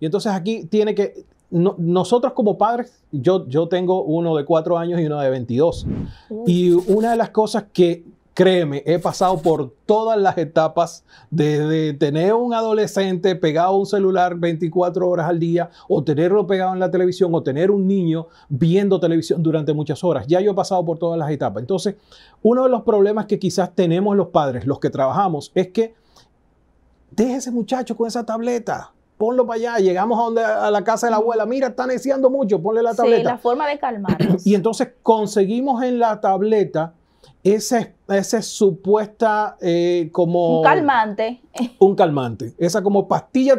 Y entonces aquí tiene que, nosotros como padres, yo, yo tengo uno de cuatro años y uno de 22. Y una de las cosas que, créeme, he pasado por todas las etapas, desde tener un adolescente pegado a un celular 24 horas al día, o tenerlo pegado en la televisión, o tener un niño viendo televisión durante muchas horas. Ya yo he pasado por todas las etapas. Entonces, uno de los problemas que quizás tenemos los padres, los que trabajamos, es que deje ese muchacho con esa tableta ponlo para allá, llegamos a, donde, a la casa de la abuela, mira, está neciando mucho, ponle la tableta. Sí, la forma de calmar. Y entonces conseguimos en la tableta ese es supuesta eh, como... Un calmante. Un calmante. Esa como pastilla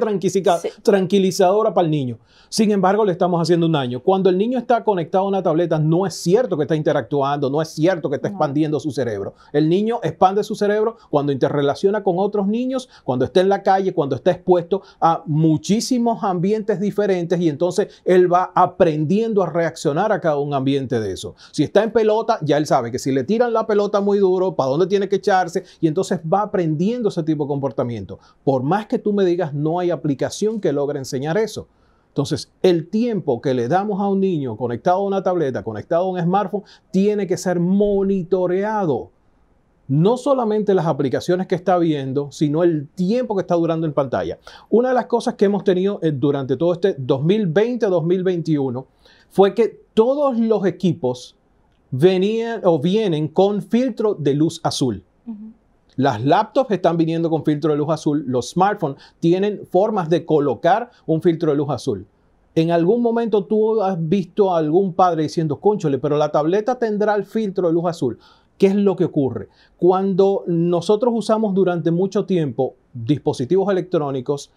tranquilizadora para el niño. Sin embargo, le estamos haciendo un daño. Cuando el niño está conectado a una tableta, no es cierto que está interactuando, no es cierto que está expandiendo su cerebro. El niño expande su cerebro cuando interrelaciona con otros niños, cuando está en la calle, cuando está expuesto a muchísimos ambientes diferentes y entonces él va aprendiendo a reaccionar a cada un ambiente de eso. Si está en pelota, ya él sabe que si le tiran la pelota muy duro, para dónde tiene que echarse, y entonces va aprendiendo ese tipo de comportamiento. Por más que tú me digas, no hay aplicación que logre enseñar eso. Entonces, el tiempo que le damos a un niño conectado a una tableta, conectado a un smartphone, tiene que ser monitoreado. No solamente las aplicaciones que está viendo, sino el tiempo que está durando en pantalla. Una de las cosas que hemos tenido eh, durante todo este 2020-2021 fue que todos los equipos venían o vienen con filtro de luz azul. Las laptops están viniendo con filtro de luz azul, los smartphones tienen formas de colocar un filtro de luz azul. En algún momento tú has visto a algún padre diciendo, conchole, pero la tableta tendrá el filtro de luz azul. ¿Qué es lo que ocurre? Cuando nosotros usamos durante mucho tiempo dispositivos electrónicos,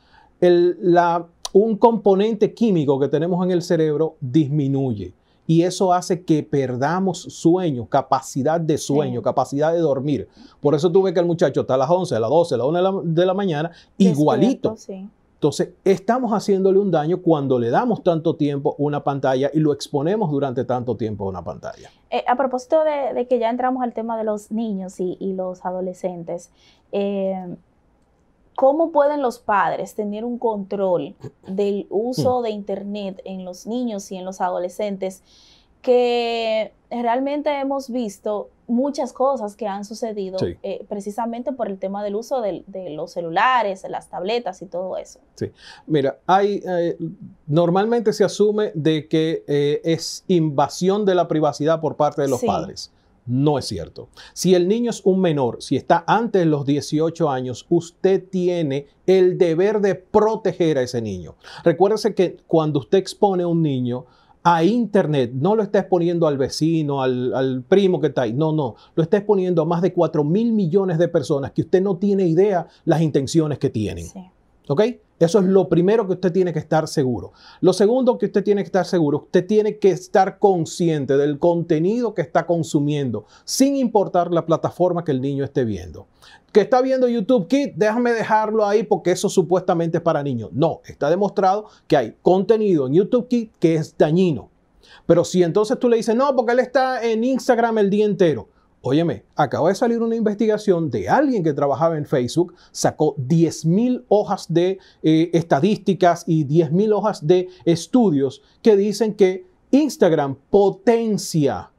un componente químico que tenemos en el cerebro disminuye y eso hace que perdamos sueño, capacidad de sueño, capacidad de dormir. Por eso tuve que el muchacho está a las 11, a las 12, a las 1 de la, mañana, igualito. Entonces, estamos haciéndole un daño cuando le damos tanto tiempo a una pantalla y lo exponemos durante tanto tiempo a una pantalla. Eh, a propósito de, que ya entramos al tema de los niños y, los adolescentes, eh, ¿Cómo pueden los padres tener un control del hmm. uso de Internet en los niños y en los adolescentes? Que realmente hemos visto muchas cosas que han sucedido eh, precisamente por el tema del uso de, los celulares, las tabletas y todo eso. Sí, mira, hay, eh, normalmente se asume de que eh, es invasión de la privacidad por parte de los padres. No es cierto. Si el niño es un menor, si está antes de los 18 años, usted tiene el deber de proteger a ese niño. Recuérdese que cuando usted expone a un niño a Internet, no lo está exponiendo al vecino, al, primo que está ahí, no, no, lo está exponiendo a más de 4 mil millones de personas que usted no tiene idea las intenciones que tienen. ¿Ok? Eso es lo primero que usted tiene que estar seguro. Lo segundo que usted tiene que estar seguro, usted tiene que estar consciente del contenido que está consumiendo, sin importar la plataforma que el niño esté viendo. Que está viendo YouTube Kit, déjame dejarlo ahí porque eso supuestamente es para niños. No, está demostrado que hay contenido en YouTube Kit que es dañino. Pero si entonces tú le dices, no, porque él está en Instagram el día entero. Óyeme, acaba de salir una investigación de alguien que trabajaba en Facebook, sacó 10.000 hojas de eh, estadísticas y 10.000 hojas de estudios que dicen que Instagram potencia,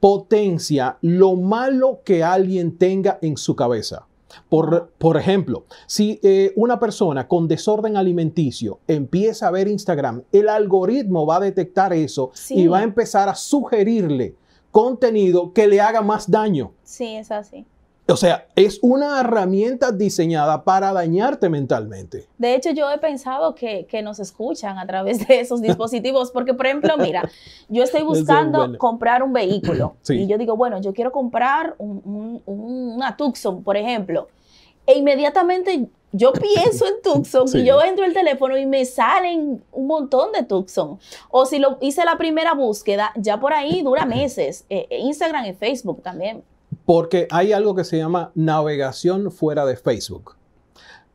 potencia lo malo que alguien tenga en su cabeza. Por, por, ejemplo, si eh, una persona con desorden alimenticio empieza a ver Instagram, el algoritmo va a detectar eso y va a empezar a sugerirle contenido que le haga más daño. Sí, es así. O sea, es una herramienta diseñada para dañarte mentalmente. De hecho, yo he pensado que, nos escuchan a través de esos dispositivos, porque por ejemplo, mira, yo estoy buscando comprar un vehículo y yo digo, bueno, yo quiero comprar un, un, una Tucson, por ejemplo e inmediatamente yo pienso en Tucson y yo entro el teléfono y me salen un montón de Tucson. O si lo hice la primera búsqueda, ya por ahí dura meses. Eh, Instagram y Facebook también. Porque hay algo que se llama navegación fuera de Facebook.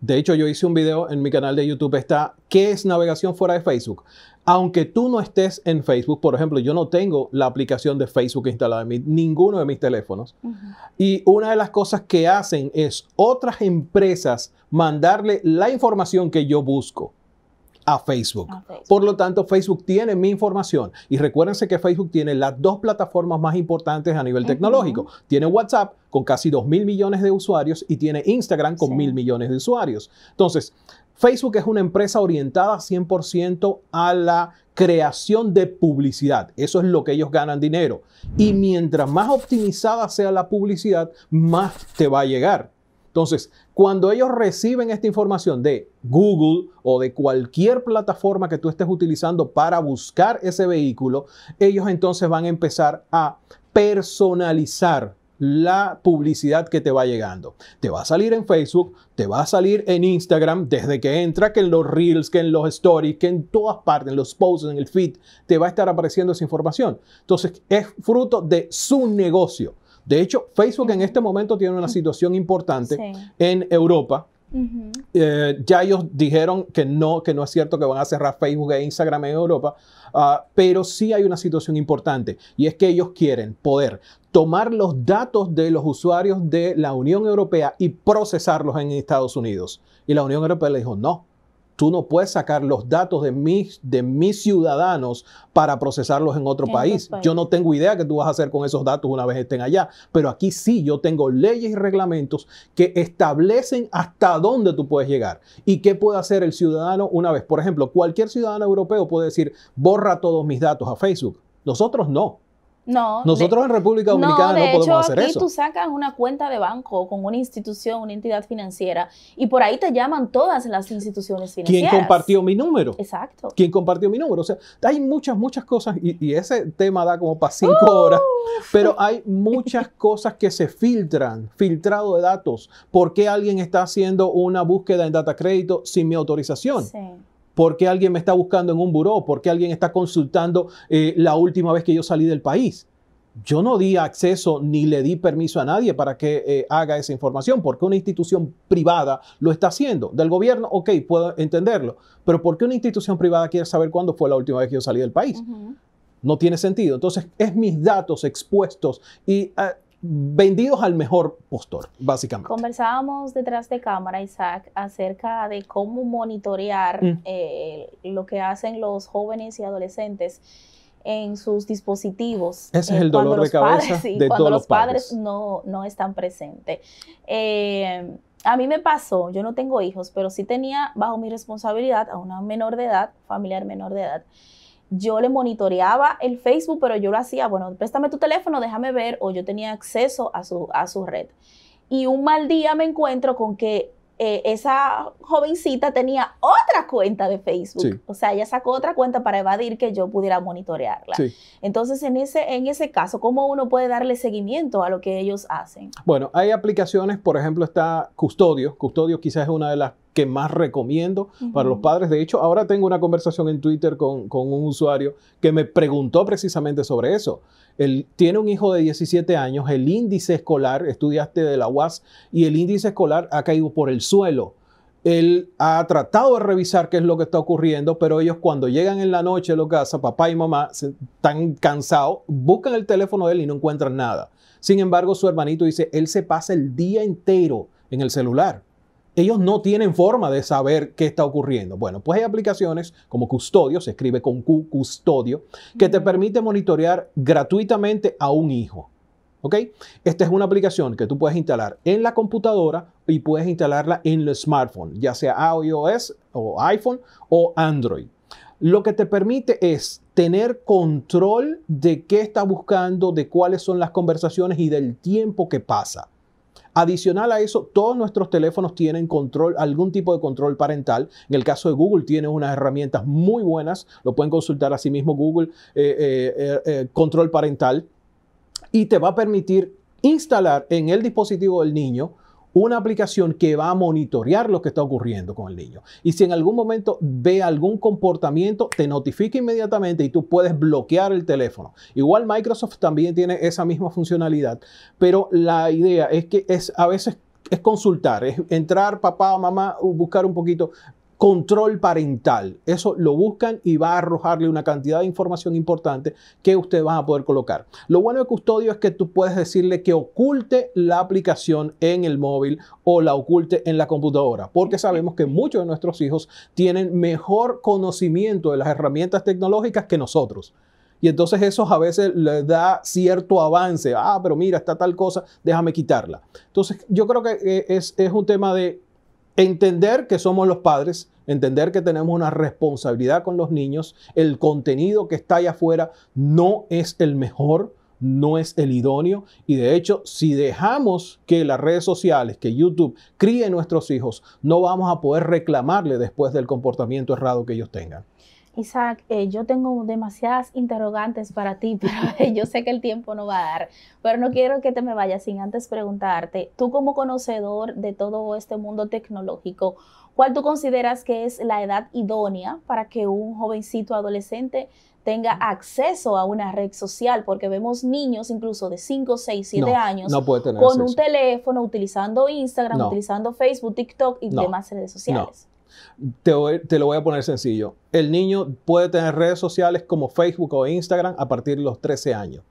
De hecho, yo hice un video en mi canal de YouTube, está ¿Qué es navegación fuera de Facebook? Aunque tú no estés en Facebook, por ejemplo, yo no tengo la aplicación de Facebook instalada en ninguno de mis teléfonos. Y una de las cosas que hacen es otras empresas mandarle la información que yo busco. A Facebook. Por lo tanto, Facebook tiene mi información. Y recuérdense que Facebook tiene las dos plataformas más importantes a nivel tecnológico. Tiene WhatsApp con casi 2 mil millones de usuarios y tiene Instagram con mil millones de usuarios. Entonces, Facebook es una empresa orientada 100% a la creación de publicidad. Eso es lo que ellos ganan dinero. Y mientras más optimizada sea la publicidad, más te va a llegar. Entonces, cuando ellos reciben esta información de Google o de cualquier plataforma que tú estés utilizando para buscar ese vehículo, ellos entonces van a empezar a personalizar la publicidad que te va llegando. Te va a salir en Facebook, te va a salir en Instagram, desde que entra, que en los reels, que en los stories, que en todas partes, en los posts, en el feed, te va a estar apareciendo esa información. Entonces, es fruto de su negocio. De hecho, Facebook en este momento tiene una situación importante en Europa eh, ya ellos dijeron que no, que no es cierto que van a cerrar Facebook e Instagram en Europa, ah, pero sí hay una situación importante y es que ellos quieren poder tomar los datos de los usuarios de la Unión Europea y procesarlos en Estados Unidos. Y la Unión Europea le dijo, no, tú no puedes sacar los datos de mis, de mis ciudadanos para procesarlos en otro país. país. Yo no tengo idea qué tú vas a hacer con esos datos una vez estén allá, pero aquí sí yo tengo leyes y reglamentos que establecen hasta dónde tú puedes llegar y qué puede hacer el ciudadano una vez. Por ejemplo, cualquier ciudadano europeo puede decir, borra todos mis datos a Facebook. Nosotros no. No. Nosotros en República Dominicana no, de hecho, aquí Tú sacas una cuenta de banco con una institución, una entidad financiera, y por ahí te llaman todas las instituciones financieras. ¿Quién compartió mi número? Exacto. ¿Quién compartió mi número? O sea, hay muchas, muchas cosas, y, y ese tema da como para cinco uh. horas, pero hay muchas cosas que se filtran, filtrado de datos. ¿Por qué alguien está haciendo una búsqueda en data crédito sin mi autorización? Sí. ¿Por qué alguien me está buscando en un buró? ¿Por qué alguien está consultando eh, la última vez que yo salí del país? Yo no di acceso ni le di permiso a nadie para que eh, haga esa información, porque una institución privada lo está haciendo. Del gobierno, ok, puedo entenderlo, pero ¿por qué una institución privada quiere saber cuándo fue la última vez que yo salí del país? No tiene sentido. Entonces, es mis datos expuestos y ah, vendidos al mejor postor, básicamente. Conversábamos detrás de cámara, Isaac, acerca de cómo monitorear mm. eh, lo que hacen los jóvenes y adolescentes en sus dispositivos. Ese es eh, el dolor de cabeza de cuando todos los padres, No, están presentes. Eh, a mí me pasó, yo no tengo hijos, pero sí tenía bajo mi responsabilidad a una menor de edad, familiar menor de edad yo le monitoreaba el Facebook, pero yo lo hacía, bueno, préstame tu teléfono, déjame ver, o yo tenía acceso a su, a su red. Y un mal día me encuentro con que eh, esa jovencita tenía otra cuenta de Facebook. O sea, ella sacó otra cuenta para evadir que yo pudiera monitorearla. Entonces, en ese, en ese caso, ¿cómo uno puede darle seguimiento a lo que ellos hacen? Bueno, hay aplicaciones, por ejemplo, está Custodio. Custodio quizás es una de las que más recomiendo para los padres. De hecho, ahora tengo una conversación en Twitter con, un usuario que me preguntó precisamente sobre eso. Él tiene un hijo de 17 años, el índice escolar, estudiaste de la UAS, y el índice escolar ha caído por el suelo. Él ha tratado de revisar qué es lo que está ocurriendo, pero ellos cuando llegan en la noche a la casa, papá y mamá están cansados, buscan el teléfono de él y no encuentran nada. Sin embargo, su hermanito dice, él se pasa el día entero en el celular ellos no tienen forma de saber qué está ocurriendo. Bueno, pues hay aplicaciones como Custodio, se escribe con Q, Custodio, que te permite monitorear gratuitamente a un hijo. ¿Ok? Esta es una aplicación que tú puedes instalar en la computadora y puedes instalarla en el smartphone, ya sea iOS o iPhone o Android. Lo que te permite es tener control de qué está buscando, de cuáles son las conversaciones y del tiempo que pasa. Adicional a eso, todos nuestros teléfonos tienen control, algún tipo de control parental. En el caso de Google tiene unas herramientas muy buenas, lo pueden consultar a sí mismo Google, eh, eh, eh, control parental, y te va a permitir instalar en el dispositivo del niño una aplicación que va a monitorear lo que está ocurriendo con el niño. Y si en algún momento ve algún comportamiento, te notifica inmediatamente y tú puedes bloquear el teléfono. Igual Microsoft también tiene esa misma funcionalidad, pero la idea es que es a veces es consultar, es entrar papá o mamá, buscar un poquito control parental. Eso lo buscan y va a arrojarle una cantidad de información importante que usted va a poder colocar. Lo bueno de Custodio es que tú puedes decirle que oculte la aplicación en el móvil o la oculte en la computadora, porque sabemos que muchos de nuestros hijos tienen mejor conocimiento de las herramientas tecnológicas que nosotros. Y entonces eso a veces les da cierto avance. Ah, pero mira, está tal cosa, déjame quitarla. Entonces yo creo que eh, es un tema de Entender que somos los padres, entender que tenemos una responsabilidad con los niños, el contenido que está allá afuera no es el mejor, no es el idóneo y de hecho si dejamos que las redes sociales, que YouTube críen nuestros hijos, no vamos a poder reclamarle después del comportamiento errado que ellos tengan. Isaac, eh, yo tengo demasiadas interrogantes para ti, pero eh, yo sé que el tiempo no va a dar, pero no quiero que te me vayas sin antes preguntarte, tú como conocedor de todo este mundo tecnológico, ¿cuál tú consideras que es la edad idónea para que un jovencito adolescente tenga acceso a una red social, porque vemos niños incluso de 5, 6, 7 años con un teléfono utilizando Instagram, utilizando Facebook, TikTok y demás redes sociales. Te, lo voy a poner sencillo. El niño puede tener redes sociales como Facebook o Instagram a partir de los 13 años.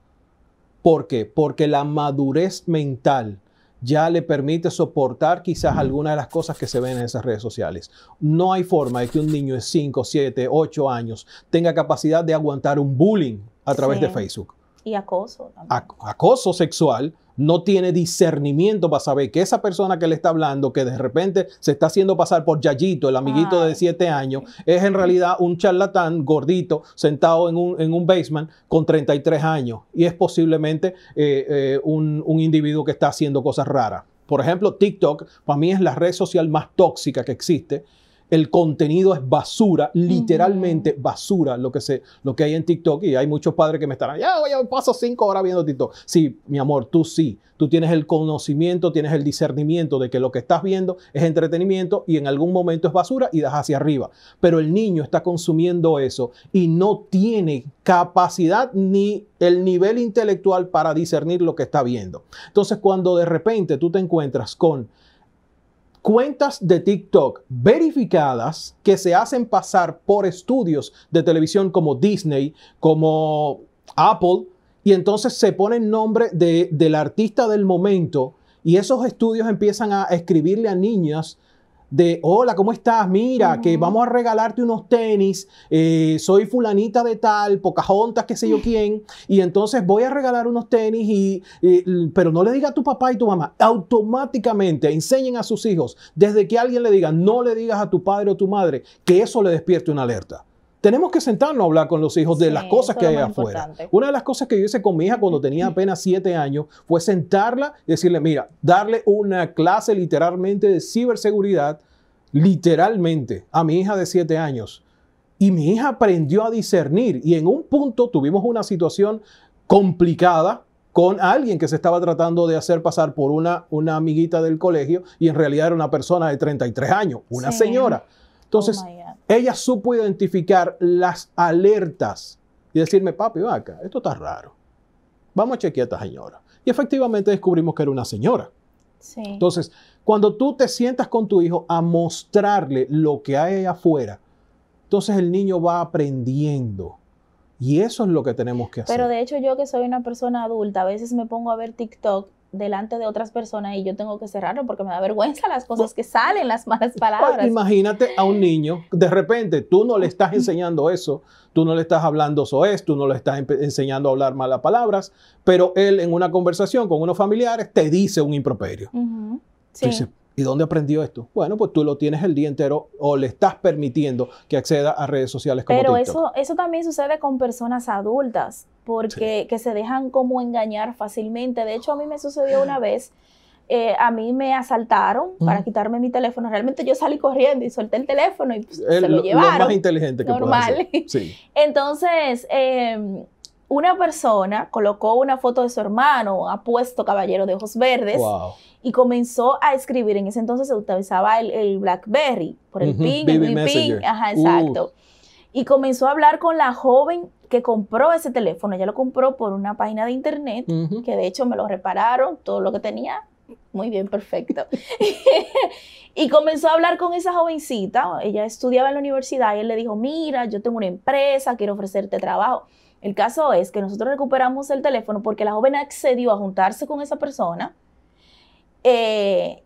¿Por qué? Porque la madurez mental ya le permite soportar quizás algunas de las cosas que se ven en esas redes sociales. No hay forma de que un niño de 5, 7, 8 años tenga capacidad de aguantar un bullying a través de Facebook. Y acoso. acoso sexual no tiene discernimiento para saber que esa persona que le está hablando, que de repente se está haciendo pasar por Yayito, el amiguito de 7 años, es en realidad un charlatán gordito sentado en un, en basement con 33 años y es posiblemente eh, eh, un, un individuo que está haciendo cosas raras. Por ejemplo, TikTok para mí es la red social más tóxica que existe el contenido es basura, literalmente basura, lo que, se, lo que hay en TikTok. Y hay muchos padres que me estarán, ya, a paso cinco horas viendo TikTok. Sí, mi amor, tú sí. Tú tienes el conocimiento, tienes el discernimiento de que lo que estás viendo es entretenimiento y en algún momento es basura y das hacia arriba. Pero el niño está consumiendo eso y no tiene capacidad ni el nivel intelectual para discernir lo que está viendo. Entonces, cuando de repente tú te encuentras con cuentas de TikTok verificadas que se hacen pasar por estudios de televisión como Disney, como Apple, y entonces se pone el nombre de, del artista del momento y esos estudios empiezan a escribirle a niñas de, hola, ¿cómo estás? Mira, que vamos a regalarte unos tenis, eh, soy fulanita de tal, pocajontas, qué sé yo quién, y entonces voy a regalar unos tenis, y, eh, pero no le diga a tu papá y tu mamá, automáticamente enseñen a sus hijos, desde que alguien le diga, no le digas a tu padre o tu madre, que eso le despierte una alerta tenemos que sentarnos a hablar con los hijos de las cosas que hay afuera. Una de las cosas que yo hice con mi hija cuando tenía apenas siete años fue sentarla y decirle, mira, darle una clase literalmente de ciberseguridad, literalmente, a mi hija de siete años. Y mi hija aprendió a discernir y en un punto tuvimos una situación complicada con alguien que se estaba tratando de hacer pasar por una, una amiguita del colegio y en realidad era una persona de 33 años, una señora. Entonces, oh ella supo identificar las alertas y decirme, papi, vaca, esto está raro. Vamos a chequear a esta señora. Y efectivamente descubrimos que era una señora. Entonces, cuando tú te sientas con tu hijo a mostrarle lo que hay afuera, entonces el niño va aprendiendo. Y eso es lo que tenemos que hacer. Pero de hecho yo que soy una persona adulta, a veces me pongo a ver TikTok delante de otras personas y yo tengo que cerrarlo porque me da vergüenza las cosas que salen, las malas palabras. imagínate a un niño, de repente tú no le estás enseñando eso, tú no le estás hablando eso tú no le estás enseñando a hablar malas palabras, pero él en una conversación con unos familiares te dice un improperio. Sí. ¿Y dónde aprendió esto? Bueno, pues tú lo tienes el día entero o le estás permitiendo que acceda a redes sociales como Pero eso, eso también sucede con personas adultas, porque que se dejan como engañar fácilmente. De hecho, a mí me sucedió una vez. Eh, a mí me asaltaron para quitarme mi teléfono. Realmente yo salí corriendo y solté el teléfono y pues, se lo, llevaron. Lo más inteligente que Normal. Hacer. Sí. Entonces, eh, una persona colocó una foto de su hermano, apuesto caballero de ojos verdes, y comenzó a escribir. En ese entonces se utilizaba el, Blackberry, por el ping, el ping, ajá, exacto. Y comenzó a hablar con la joven que compró ese teléfono. Ella lo compró por una página de internet, que de hecho me lo repararon, todo lo que tenía, muy bien, perfecto. y comenzó a hablar con esa jovencita, ella estudiaba en la universidad y él le dijo, mira, yo tengo una empresa, quiero ofrecerte trabajo. El caso es que nosotros recuperamos el teléfono porque la joven accedió a juntarse con esa persona eh,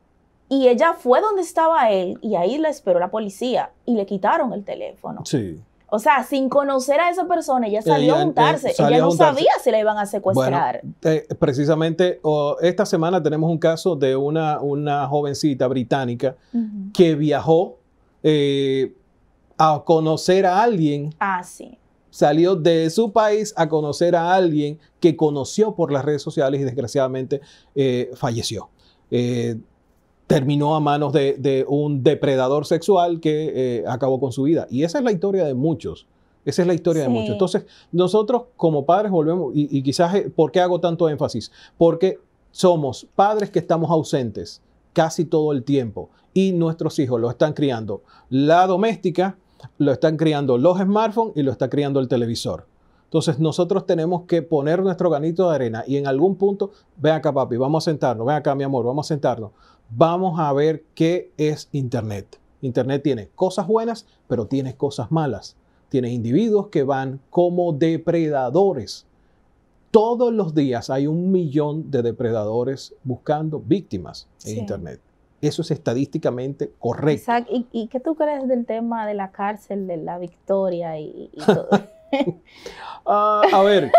y ella fue donde estaba él y ahí la esperó la policía y le quitaron el teléfono. Sí. O sea, sin conocer a esa persona, ella salió a juntarse. ella no sabía si la iban a secuestrar. precisamente, esta semana tenemos un caso de una, jovencita británica que viajó eh, a conocer a alguien. Ah, sí salió de su país a conocer a alguien que conoció por las redes sociales y desgraciadamente eh, falleció. Eh, terminó a manos de, un depredador sexual que eh, acabó con su vida. Y esa es la historia de muchos. Esa es la historia de muchos. Entonces, nosotros como padres volvemos, y, y quizás, ¿por qué hago tanto énfasis? Porque somos padres que estamos ausentes casi todo el tiempo y nuestros hijos los están criando la doméstica lo están criando los smartphones y lo está criando el televisor. Entonces nosotros tenemos que poner nuestro ganito de arena y en algún punto, ven acá papi, vamos a sentarnos, ven acá mi amor, vamos a sentarnos, vamos a ver qué es Internet. Internet tiene cosas buenas, pero tiene cosas malas. Tiene individuos que van como depredadores. Todos los días hay un millón de depredadores buscando víctimas en Internet eso es estadísticamente correcto. ¿y, qué tú crees del tema de la cárcel, de la victoria y, todo? Ah, a ver,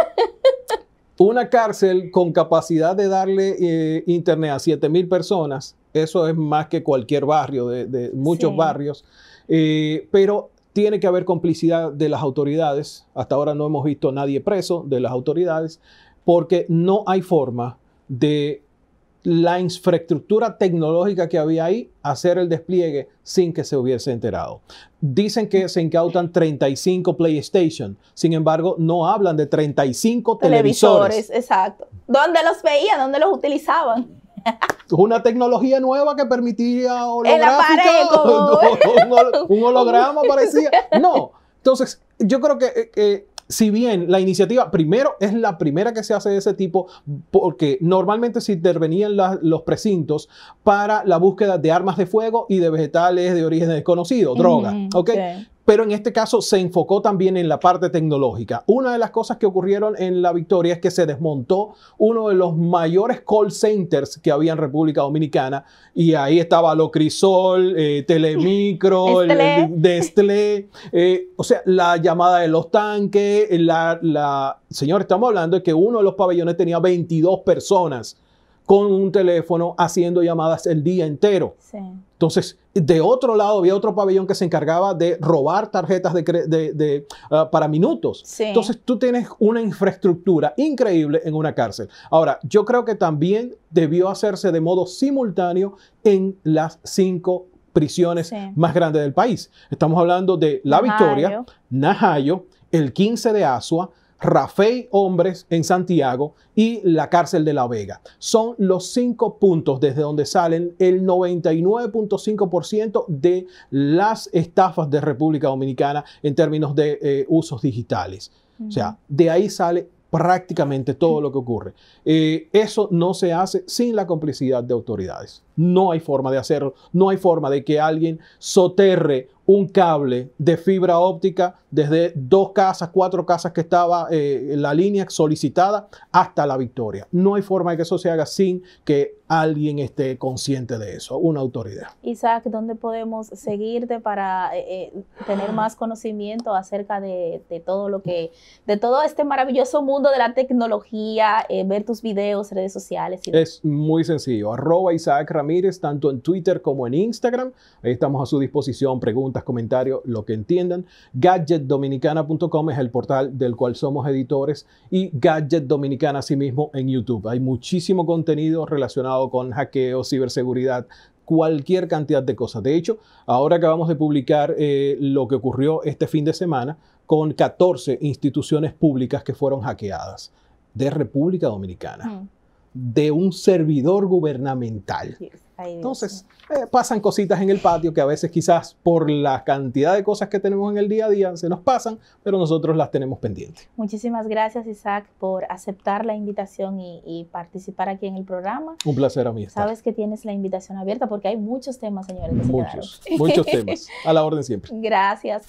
una cárcel con capacidad de darle eh, internet a 7000 mil personas, eso es más que cualquier barrio, de, muchos barrios, eh, pero tiene que haber complicidad de las autoridades. Hasta ahora no hemos visto a nadie preso de las autoridades, porque no hay forma de la infraestructura tecnológica que había ahí, hacer el despliegue sin que se hubiese enterado. Dicen que se incautan 35 PlayStation, sin embargo, no hablan de 35 televisores. exacto. ¿Dónde los veían? ¿Dónde los utilizaban? Una tecnología nueva que permitía El pared, un, holograma parecía. No, entonces yo creo que eh, si bien la iniciativa primero es la primera que se hace de ese tipo, porque normalmente se intervenían los precintos para la búsqueda de armas de fuego y de vegetales de origen desconocido, droga, ¿ok? pero en este caso se enfocó también en la parte tecnológica. Una de las cosas que ocurrieron en la victoria es que se desmontó uno de los mayores call centers que había en República Dominicana y ahí estaba Locrisol, Crisol, eh, Telemicro, Destlé, eh, o sea, la llamada de los tanques, la, la... Señor, estamos hablando de que uno de los pabellones tenía 22 personas con un teléfono haciendo llamadas el día entero. Entonces, de otro lado había otro pabellón que se encargaba de robar tarjetas de, ah, para minutos. Entonces, tú tienes una infraestructura increíble en una cárcel. Ahora, yo creo que también debió hacerse de modo simultáneo en las cinco prisiones más grandes del país. Estamos hablando de La Victoria, Najayo el 15 de Asua, Rafey Hombres en Santiago y la cárcel de La Vega. Son los cinco puntos desde donde salen el 99.5% de las estafas de República Dominicana en términos de eh, usos digitales. O sea, de ahí sale prácticamente todo lo que ocurre. Eh, eso no se hace sin la complicidad de autoridades. No hay forma de hacerlo, no hay forma de que alguien soterre un cable de fibra óptica desde dos casas, cuatro casas que estaba eh, en la línea solicitada hasta la victoria. No hay forma de que eso se haga sin que alguien esté consciente de eso, una autoridad. Isaac, ¿dónde podemos seguirte para eh, eh, tener más conocimiento acerca de, todo lo que, de todo este maravilloso mundo de la tecnología, ver tus videos, redes sociales? es muy sencillo, arroba Isaac Ramírez, tanto en Twitter como en Instagram. Ahí estamos a su disposición, preguntas, comentarios, lo que entiendan. Gadget dominicana.com es el portal del cual somos editores y Gadget Dominicana asimismo en YouTube. Hay muchísimo contenido relacionado con hackeo, ciberseguridad, cualquier cantidad de cosas. De hecho, ahora acabamos de publicar eh, lo que ocurrió este fin de semana con 14 instituciones públicas que fueron hackeadas de República Dominicana. Mm de un servidor gubernamental. Entonces, eh, pasan cositas en el patio que a veces quizás por la cantidad de cosas que tenemos en el día a día se nos pasan, pero nosotros las tenemos pendientes. Muchísimas gracias Isaac por aceptar la invitación y, participar aquí en el programa. Un placer a mí. Sabes que tienes la invitación abierta porque hay muchos temas, señores. Que muchos, muchos temas. A la orden siempre. Gracias.